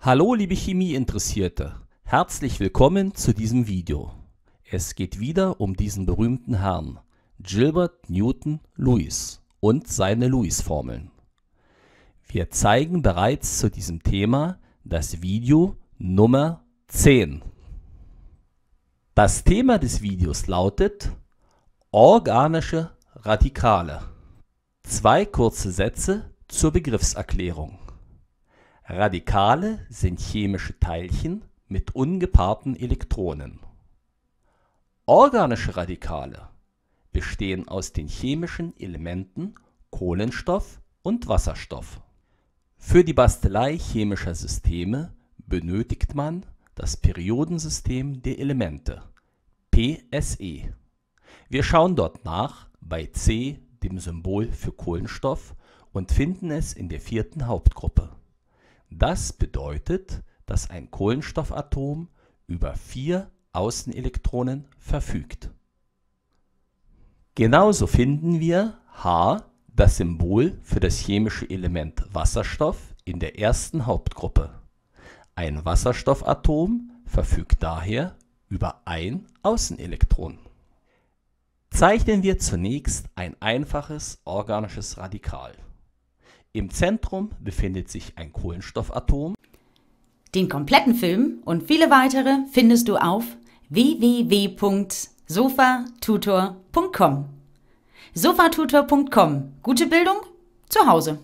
Hallo liebe Chemieinteressierte, herzlich willkommen zu diesem Video. Es geht wieder um diesen berühmten Herrn, Gilbert Newton Lewis und seine Lewis-Formeln. Wir zeigen bereits zu diesem Thema das Video Nummer 10. Das Thema des Videos lautet Organische Radikale. Zwei kurze Sätze zur Begriffserklärung. Radikale sind chemische Teilchen mit ungepaarten Elektronen. Organische Radikale bestehen aus den chemischen Elementen Kohlenstoff und Wasserstoff. Für die Bastelei chemischer Systeme benötigt man das Periodensystem der Elemente, PSE. Wir schauen dort nach bei C, dem Symbol für Kohlenstoff, und finden es in der vierten Hauptgruppe. Das bedeutet, dass ein Kohlenstoffatom über vier Außenelektronen verfügt. Genauso finden wir H, das Symbol für das chemische Element Wasserstoff, in der ersten Hauptgruppe. Ein Wasserstoffatom verfügt daher über ein Außenelektron. Zeichnen wir zunächst ein einfaches organisches Radikal. Im Zentrum befindet sich ein Kohlenstoffatom. Den kompletten Film und viele weitere findest du auf www.sofatutor.com. Sofatutor.com. Gute Bildung zu Hause.